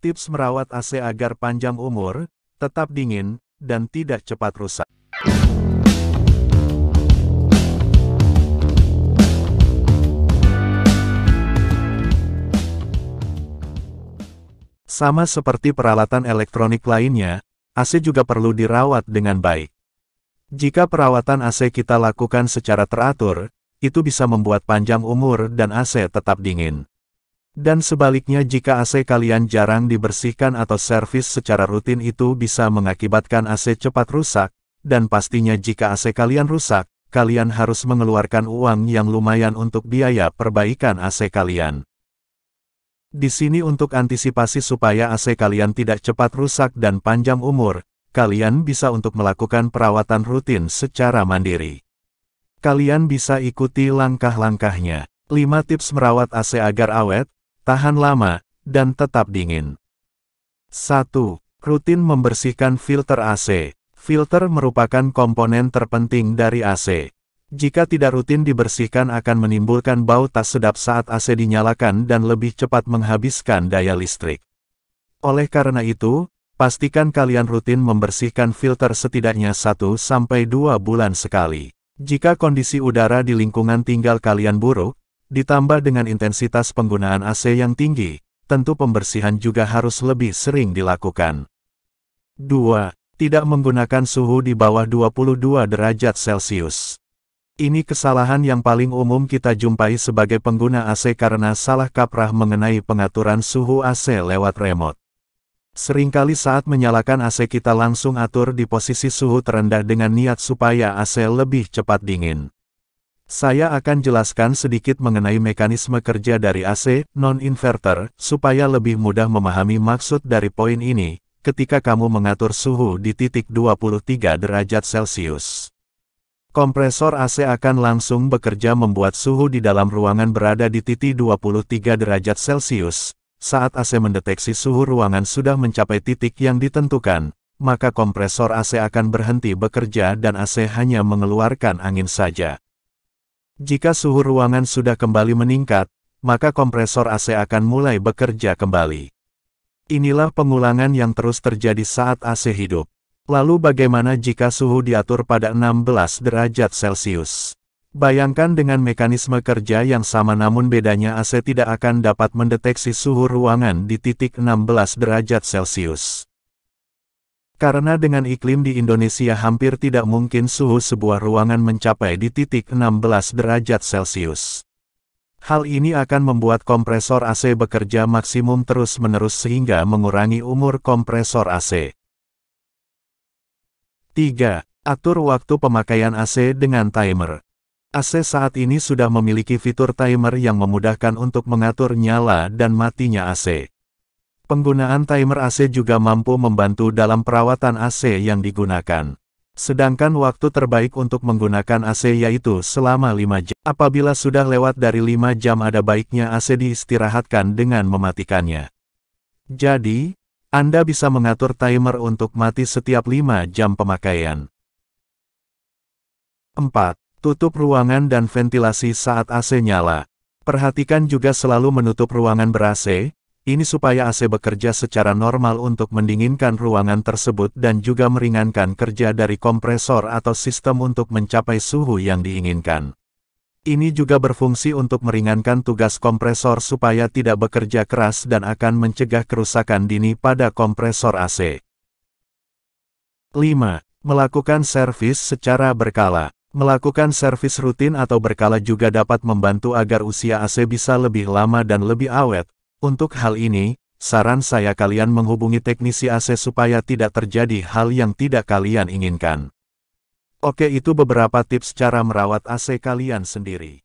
Tips merawat AC agar panjang umur, tetap dingin, dan tidak cepat rusak. Sama seperti peralatan elektronik lainnya, AC juga perlu dirawat dengan baik. Jika perawatan AC kita lakukan secara teratur, itu bisa membuat panjang umur dan AC tetap dingin. Dan sebaliknya jika AC kalian jarang dibersihkan atau servis secara rutin itu bisa mengakibatkan AC cepat rusak, dan pastinya jika AC kalian rusak, kalian harus mengeluarkan uang yang lumayan untuk biaya perbaikan AC kalian. Di sini untuk antisipasi supaya AC kalian tidak cepat rusak dan panjang umur, kalian bisa untuk melakukan perawatan rutin secara mandiri. Kalian bisa ikuti langkah-langkahnya. 5 tips merawat AC agar awet, tahan lama, dan tetap dingin. 1. Rutin membersihkan filter AC. Filter merupakan komponen terpenting dari AC. Jika tidak rutin dibersihkan akan menimbulkan bau tak sedap saat AC dinyalakan dan lebih cepat menghabiskan daya listrik. Oleh karena itu, pastikan kalian rutin membersihkan filter setidaknya 1-2 bulan sekali. Jika kondisi udara di lingkungan tinggal kalian buruk, Ditambah dengan intensitas penggunaan AC yang tinggi, tentu pembersihan juga harus lebih sering dilakukan. 2. Tidak menggunakan suhu di bawah 22 derajat Celcius. Ini kesalahan yang paling umum kita jumpai sebagai pengguna AC karena salah kaprah mengenai pengaturan suhu AC lewat remote. Seringkali saat menyalakan AC kita langsung atur di posisi suhu terendah dengan niat supaya AC lebih cepat dingin. Saya akan jelaskan sedikit mengenai mekanisme kerja dari AC, non-inverter, supaya lebih mudah memahami maksud dari poin ini, ketika kamu mengatur suhu di titik 23 derajat Celcius. Kompresor AC akan langsung bekerja membuat suhu di dalam ruangan berada di titik 23 derajat Celcius. Saat AC mendeteksi suhu ruangan sudah mencapai titik yang ditentukan, maka kompresor AC akan berhenti bekerja dan AC hanya mengeluarkan angin saja. Jika suhu ruangan sudah kembali meningkat, maka kompresor AC akan mulai bekerja kembali. Inilah pengulangan yang terus terjadi saat AC hidup. Lalu bagaimana jika suhu diatur pada 16 derajat Celcius? Bayangkan dengan mekanisme kerja yang sama namun bedanya AC tidak akan dapat mendeteksi suhu ruangan di titik 16 derajat Celcius. Karena dengan iklim di Indonesia hampir tidak mungkin suhu sebuah ruangan mencapai di titik 16 derajat Celcius. Hal ini akan membuat kompresor AC bekerja maksimum terus-menerus sehingga mengurangi umur kompresor AC. 3. Atur waktu pemakaian AC dengan timer. AC saat ini sudah memiliki fitur timer yang memudahkan untuk mengatur nyala dan matinya AC. Penggunaan timer AC juga mampu membantu dalam perawatan AC yang digunakan. Sedangkan waktu terbaik untuk menggunakan AC yaitu selama 5 jam. Apabila sudah lewat dari 5 jam ada baiknya AC diistirahatkan dengan mematikannya. Jadi, Anda bisa mengatur timer untuk mati setiap 5 jam pemakaian. 4. Tutup ruangan dan ventilasi saat AC nyala. Perhatikan juga selalu menutup ruangan ber-AC, ini supaya AC bekerja secara normal untuk mendinginkan ruangan tersebut dan juga meringankan kerja dari kompresor atau sistem untuk mencapai suhu yang diinginkan. Ini juga berfungsi untuk meringankan tugas kompresor supaya tidak bekerja keras dan akan mencegah kerusakan dini pada kompresor AC. 5. Melakukan servis secara berkala Melakukan servis rutin atau berkala juga dapat membantu agar usia AC bisa lebih lama dan lebih awet, untuk hal ini, saran saya kalian menghubungi teknisi AC supaya tidak terjadi hal yang tidak kalian inginkan. Oke itu beberapa tips cara merawat AC kalian sendiri.